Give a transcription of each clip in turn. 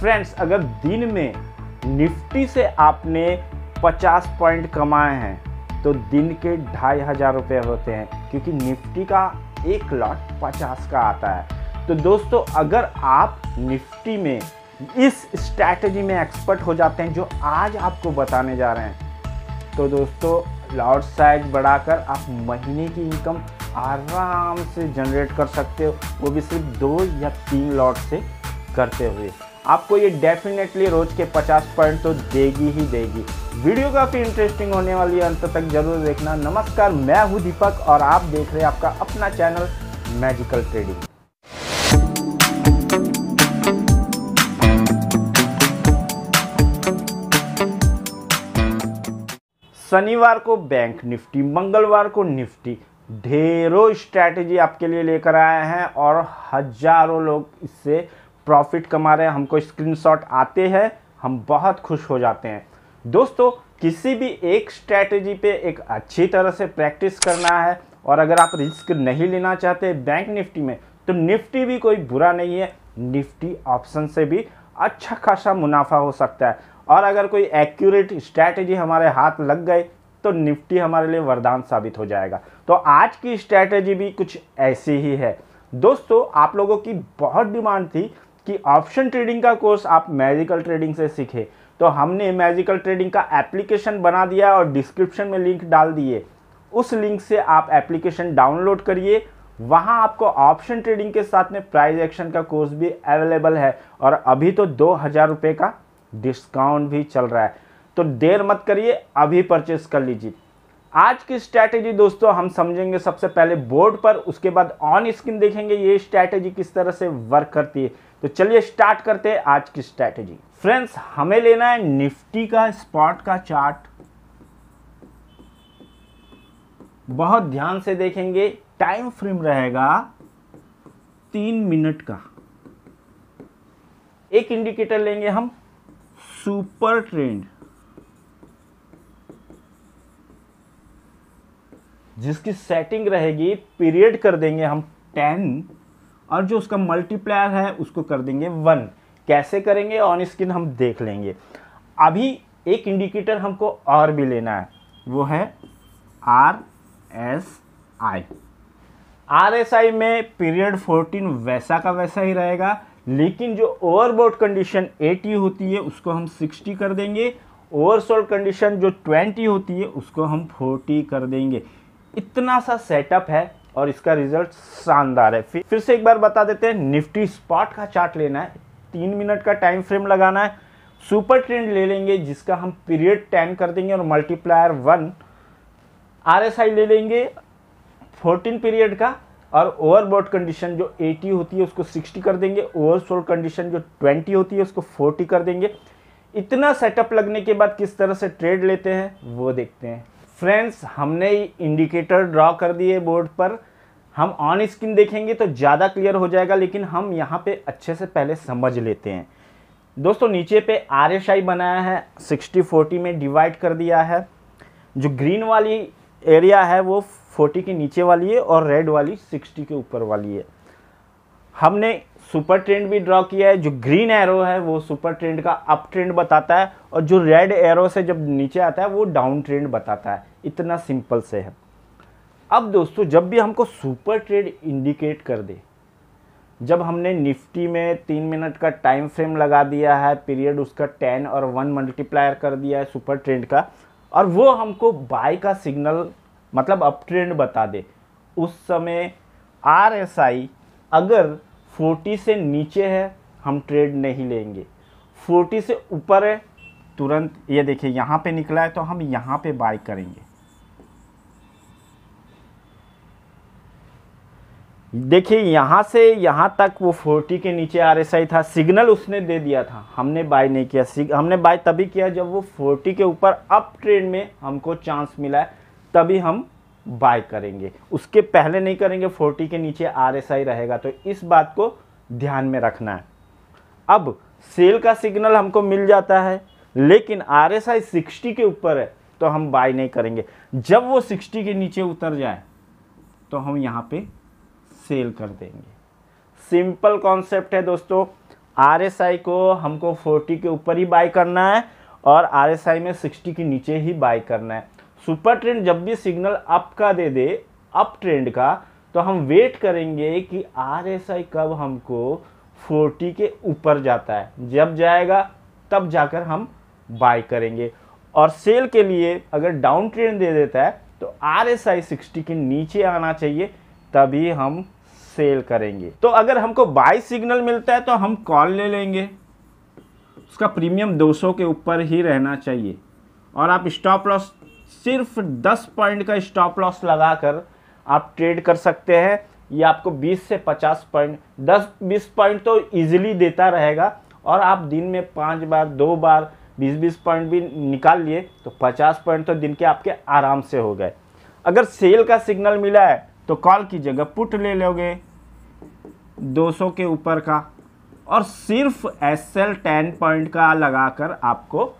friends अगर दिन में निफ्टी से आपने 50 पॉइंट कमाए हैं तो दिन के ढाई हज़ार रुपये होते हैं क्योंकि निफ्टी का एक लॉट 50 का आता है तो दोस्तों अगर आप निफ्टी में इस स्ट्रैटेजी में एक्सपर्ट हो जाते हैं जो आज आपको बताने जा रहे हैं तो दोस्तों लॉट साइज बढ़ाकर आप महीने की इनकम आराम से जनरेट कर सकते हो वो भी सिर्फ दो या तीन लॉट से करते हुए आपको ये डेफिनेटली रोज के 50 पॉइंट तो देगी ही देगी वीडियो काफ़ी इंटरेस्टिंग होने वाली है अंत तक जरूर देखना नमस्कार मैं हूँ दीपक और आप देख रहे हैं आपका अपना चैनल मैजिकल ट्रेडिंग शनिवार को बैंक निफ्टी मंगलवार को निफ्टी ढेरों स्ट्रैटेजी आपके लिए लेकर आए हैं और हजारों लोग इससे प्रॉफिट कमा रहे हैं हमको स्क्रीनशॉट आते हैं हम बहुत खुश हो जाते हैं दोस्तों किसी भी एक स्ट्रैटेजी पे एक अच्छी तरह से प्रैक्टिस करना है और अगर आप रिस्क नहीं लेना चाहते बैंक निफ्टी में तो निफ्टी भी कोई बुरा नहीं है निफ्टी ऑप्शन से भी अच्छा खासा मुनाफा हो सकता है और अगर कोई एक्यूरेट स्ट्रैटेजी हमारे हाथ लग गए तो निफ्टी हमारे लिए वरदान साबित हो जाएगा तो आज की स्ट्रैटेजी भी कुछ ऐसी ही है दोस्तों आप लोगों की बहुत डिमांड थी कि ऑप्शन ट्रेडिंग का कोर्स आप मैजिकल ट्रेडिंग से सीखे तो हमने मैजिकल ट्रेडिंग का एप्लीकेशन बना दिया और डिस्क्रिप्शन में लिंक डाल दिए उस लिंक से आप एप्लीकेशन डाउनलोड करिए वहाँ आपको ऑप्शन ट्रेडिंग के साथ में प्राइज एक्शन का कोर्स भी अवेलेबल है और अभी तो दो हज़ार रुपये का डिस्काउंट भी चल रहा है तो देर मत करिए अभी परचेस कर लीजिए आज की स्ट्रैटेजी दोस्तों हम समझेंगे सबसे पहले बोर्ड पर उसके बाद ऑन स्क्रीन देखेंगे ये स्ट्रैटेजी किस तरह से वर्क करती है तो चलिए स्टार्ट करते हैं आज की स्ट्रैटेजी फ्रेंड्स हमें लेना है निफ्टी का स्पॉट का चार्ट बहुत ध्यान से देखेंगे टाइम फ्रेम रहेगा तीन मिनट का एक इंडिकेटर लेंगे हम सुपर ट्रेंड जिसकी सेटिंग रहेगी पीरियड कर देंगे हम टेन और जो उसका मल्टीप्लायर है उसको कर देंगे वन कैसे करेंगे ऑन स्क्रीन हम देख लेंगे अभी एक इंडिकेटर हमको और भी लेना है वो है R S I R S I में पीरियड फोर्टीन वैसा का वैसा ही रहेगा लेकिन जो ओवरबोर्ड कंडीशन एटी होती है उसको हम सिक्सटी कर देंगे ओवरसोल्ड कंडीशन जो ट्वेंटी होती है उसको हम फोर्टी कर देंगे इतना सा सेटअप है और इसका रिजल्ट शानदार है फिर फिर से एक बार बता देते हैं निफ्टी स्पॉट का चार्ट लेना है तीन मिनट का टाइम फ्रेम लगाना है सुपर ट्रेंड ले लेंगे जिसका हम पीरियड टेन कर देंगे और मल्टीप्लायर वन आर ले लेंगे फोर्टीन पीरियड का और ओवरबोर्ड कंडीशन जो 80 होती है उसको 60 कर देंगे ओवरसोल्ड कंडीशन जो 20 होती है उसको 40 कर देंगे इतना सेटअप लगने के बाद किस तरह से ट्रेड लेते हैं वो देखते हैं फ्रेंड्स हमने इंडिकेटर ड्रॉ कर दिए बोर्ड पर हम ऑन स्क्रीन देखेंगे तो ज़्यादा क्लियर हो जाएगा लेकिन हम यहाँ पे अच्छे से पहले समझ लेते हैं दोस्तों नीचे पे आर एस आई बनाया है सिक्सटी फोर्टी में डिवाइड कर दिया है जो ग्रीन वाली एरिया है वो फोर्टी के नीचे वाली है और रेड वाली सिक्सटी के ऊपर वाली है हमने सुपर ट्रेंड भी ड्रॉ किया है जो ग्रीन एरो है वो सुपर ट्रेंड का अप ट्रेंड बताता है और जो रेड एरो से जब नीचे आता है वो डाउन ट्रेंड बताता है इतना सिंपल से है अब दोस्तों जब भी हमको सुपर ट्रेंड इंडिकेट कर दे जब हमने निफ्टी में तीन मिनट का टाइम फ्रेम लगा दिया है पीरियड उसका टेन और वन मल्टीप्लायर कर दिया है सुपर ट्रेंड का और वो हमको बाय का सिग्नल मतलब अप ट्रेंड बता दे उस समय आर अगर फोर्टी से नीचे है हम ट्रेड नहीं लेंगे फोर्टी से ऊपर है तुरंत ये देखिए यहाँ पे निकला है तो हम यहाँ पे बाय करेंगे देखिए यहाँ से यहाँ तक वो फोर्टी के नीचे आर एस आई था सिग्नल उसने दे दिया था हमने बाय नहीं किया हमने बाय तभी किया जब वो फोर्टी के ऊपर अप ट्रेंड में हमको चांस मिला है तभी हम बाय करेंगे उसके पहले नहीं करेंगे 40 के नीचे आर रहेगा तो इस बात को ध्यान में रखना है अब सेल का सिग्नल हमको मिल जाता है लेकिन आर एस आई सिक्सटी के ऊपर है तो हम बाय नहीं करेंगे जब वो सिक्सटी के नीचे उतर जाए तो हम यहाँ पे सेल कर देंगे सिंपल कॉन्सेप्ट है दोस्तों आर एस आई को हमको फोर्टी के ऊपर ही बाय करना है और आर एस आई में सिक्सटी के नीचे ही बाय करना है सुपर ट्रेंड जब भी सिग्नल अप का दे दे अप ट्रेंड का तो हम वेट करेंगे कि आर एस आई कब हमको 40 के ऊपर जाता है जब जाएगा तब जाकर हम बाय करेंगे और सेल के लिए अगर डाउन ट्रेंड दे देता है तो आर एस आई सिक्सटी के नीचे आना चाहिए तभी हम सेल करेंगे तो अगर हमको बाय सिग्नल मिलता है तो हम कॉल ले लेंगे उसका प्रीमियम 200 के ऊपर ही रहना चाहिए और आप स्टॉप लॉस सिर्फ 10 पॉइंट का स्टॉप लॉस लगाकर आप ट्रेड कर सकते हैं ये आपको 20 से 50 पॉइंट 10 20 पॉइंट तो इजीली देता रहेगा और आप दिन में पांच बार दो बार 20-20 पॉइंट भी निकाल लिए तो 50 पॉइंट तो दिन के आपके आराम से हो गए अगर सेल का सिग्नल मिला है तो कॉल की जगह पुट ले लोगे 200 के ऊपर का और सिर्फ एस एल टेन पॉइंट का लगाकर आपको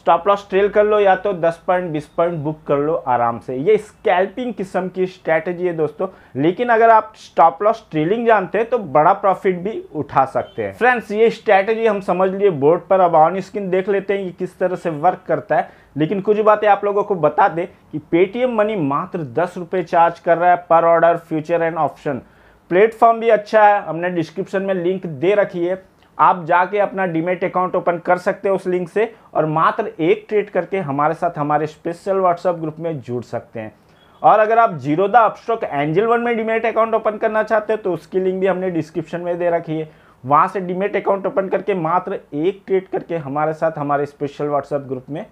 स्टॉप लॉस ट्रेल कर लो या तो 10 पॉइंट 20 पॉइंट बुक कर लो आराम से ये स्कैल्पिंग किस्म की स्ट्रैटेजी है दोस्तों लेकिन अगर आप स्टॉप लॉस ट्रेलिंग जानते हैं तो बड़ा प्रॉफिट भी उठा सकते हैं फ्रेंड्स ये स्ट्रैटेजी हम समझ लिए बोर्ड पर अब ऑन स्क्रीन देख लेते हैं कि किस तरह से वर्क करता है लेकिन कुछ बातें आप लोगों को बता दें कि पेटीएम मनी मात्र दस चार्ज कर रहा है पर order future and option platform भी अच्छा है हमने डिस्क्रिप्शन में लिंक दे रखी है आप जाके अपना डीमेट अकाउंट ओपन कर सकते हैं उस लिंक से और मात्र एक ट्रेड करके हमारे साथ हमारे स्पेशल व्हाट्सएप ग्रुप में जुड़ सकते हैं और अगर आप जीरोदा अपस्टॉक एंजल वन में डीमेट अकाउंट ओपन करना चाहते हैं तो उसकी लिंक भी हमने डिस्क्रिप्शन में दे रखी है वहाँ से डीमेट अकाउंट ओपन करके मात्र एक ट्रेड करके हमारे साथ हमारे स्पेशल व्हाट्सएप ग्रुप में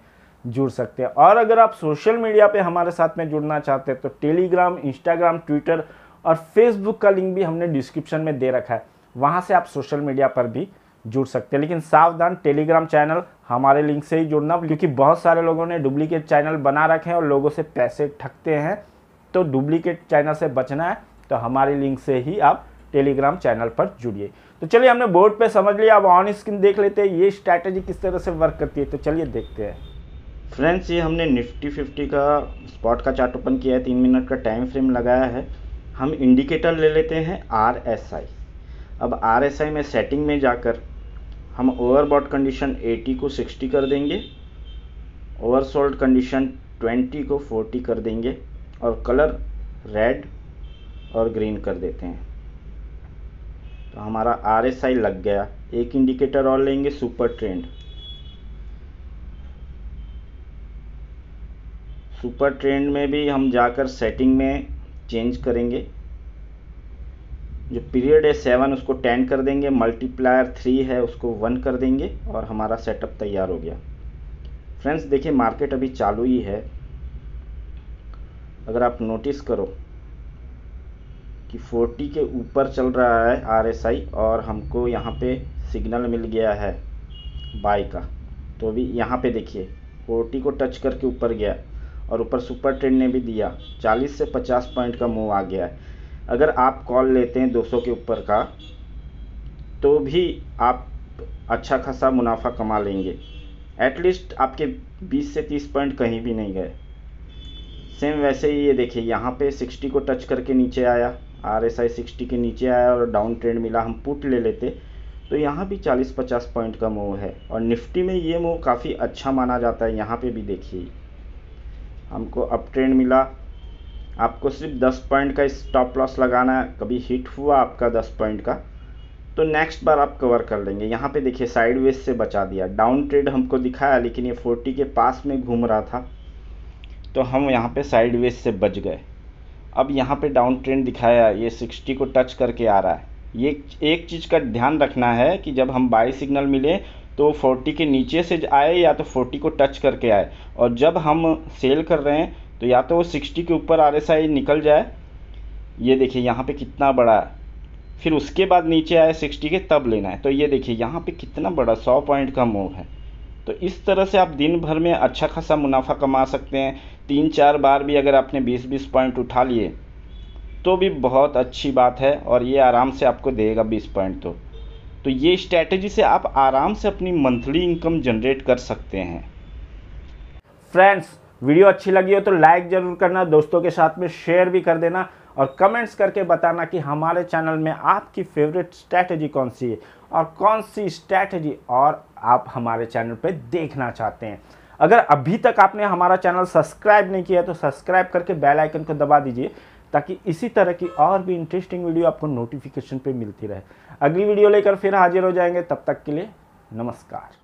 जुड़ सकते हैं और अगर आप सोशल मीडिया पे हमारे साथ में जुड़ना चाहते हैं तो टेलीग्राम इंस्टाग्राम ट्विटर और फेसबुक का लिंक भी हमने डिस्क्रिप्शन में दे रखा है वहाँ से आप सोशल मीडिया पर भी जुड़ सकते हैं लेकिन सावधान टेलीग्राम चैनल हमारे लिंक से ही जुड़ना क्योंकि बहुत सारे लोगों ने डुप्लीकेट चैनल बना रखे हैं और लोगों से पैसे ठगते हैं तो डुप्लीकेट चैनल से बचना है तो हमारे लिंक से ही आप टेलीग्राम चैनल पर जुड़िए तो चलिए हमने बोर्ड पे समझ लिया अब ऑन स्क्रीन देख लेते हैं ये स्ट्रैटेजी किस तरह से वर्क करती है तो चलिए देखते हैं फ्रेंड्स ये हमने निफ्टी फिफ्टी का स्पॉट का चार्ट ओपन किया है तीन मिनट का टाइम फ्रेम लगाया है हम इंडिकेटर ले लेते हैं आर एस आई अब आर में सेटिंग में जाकर हम ओवरबॉट कंडीशन 80 को 60 कर देंगे ओवरसोल्ड कंडीशन 20 को 40 कर देंगे और कलर रेड और ग्रीन कर देते हैं तो हमारा आर लग गया एक इंडिकेटर और लेंगे सुपर ट्रेंड सुपर ट्रेंड में भी हम जाकर सेटिंग में चेंज करेंगे जो पीरियड है सेवन उसको टेन कर देंगे मल्टीप्लायर थ्री है उसको वन कर देंगे और हमारा सेटअप तैयार हो गया फ्रेंड्स देखिए मार्केट अभी चालू ही है अगर आप नोटिस करो कि 40 के ऊपर चल रहा है आर और हमको यहाँ पे सिग्नल मिल गया है बाय का तो अभी यहाँ पे देखिए 40 को टच करके ऊपर गया और ऊपर सुपर ट्रेंड ने भी दिया 40 से 50 पॉइंट का मूव आ गया है अगर आप कॉल लेते हैं 200 के ऊपर का तो भी आप अच्छा खासा मुनाफा कमा लेंगे एटलीस्ट आपके 20 से 30 पॉइंट कहीं भी नहीं गए सेम वैसे ही ये देखिए यहाँ पे 60 को टच करके नीचे आया आर एस आई सिक्सटी के नीचे आया और डाउन ट्रेंड मिला हम पुट ले लेते तो यहाँ भी 40-50 पॉइंट का मूव है और निफ्टी में ये मूव काफ़ी अच्छा माना जाता है यहाँ पे भी देखिए हमको अप ट्रेंड मिला आपको सिर्फ 10 पॉइंट का स्टॉप लॉस लगाना है कभी हिट हुआ आपका 10 पॉइंट का तो नेक्स्ट बार आप कवर कर लेंगे यहाँ पे देखिए साइडवेज से बचा दिया डाउन ट्रेड हमको दिखाया लेकिन ये 40 के पास में घूम रहा था तो हम यहाँ पे साइडवेज से बच गए अब यहाँ पे डाउन ट्रेंड दिखाया ये 60 को टच करके आ रहा है ये एक चीज़ का ध्यान रखना है कि जब हम बाई सिग्नल मिले तो फोर्टी के नीचे से आए या तो फोर्टी को टच करके आए और जब हम सेल कर रहे हैं तो या तो सिक्सटी के ऊपर आर एस आई निकल जाए ये देखिए यहाँ पे कितना बड़ा है फिर उसके बाद नीचे आए सिक्सटी के तब लेना है तो ये देखिए यहाँ पे कितना बड़ा सौ पॉइंट का मूव है तो इस तरह से आप दिन भर में अच्छा खासा मुनाफा कमा सकते हैं तीन चार बार भी अगर आपने बीस बीस पॉइंट उठा लिए तो भी बहुत अच्छी बात है और ये आराम से आपको देगा बीस पॉइंट तो तो ये स्ट्रैटेजी से आप आराम से अपनी मंथली इनकम जनरेट कर सकते हैं फ्रेंड्स वीडियो अच्छी लगी हो तो लाइक ज़रूर करना दोस्तों के साथ में शेयर भी कर देना और कमेंट्स करके बताना कि हमारे चैनल में आपकी फेवरेट स्ट्रैटेजी कौन सी है और कौन सी स्ट्रैटेजी और आप हमारे चैनल पे देखना चाहते हैं अगर अभी तक आपने हमारा चैनल सब्सक्राइब नहीं किया तो सब्सक्राइब करके बेल आइकन को दबा दीजिए ताकि इसी तरह की और भी इंटरेस्टिंग वीडियो आपको नोटिफिकेशन पे मिलती रहे अगली वीडियो लेकर फिर हाजिर हो जाएंगे तब तक के लिए नमस्कार